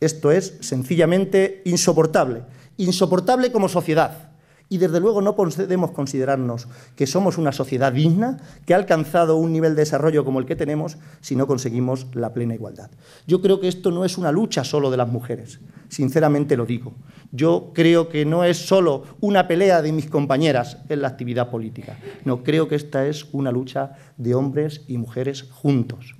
Esto es sencillamente insoportable, insoportable como sociedad. Y desde luego no podemos considerarnos que somos una sociedad digna, que ha alcanzado un nivel de desarrollo como el que tenemos, si no conseguimos la plena igualdad. Yo creo que esto no es una lucha solo de las mujeres, sinceramente lo digo. Yo creo que no es solo una pelea de mis compañeras en la actividad política, no creo que esta es una lucha de hombres y mujeres juntos.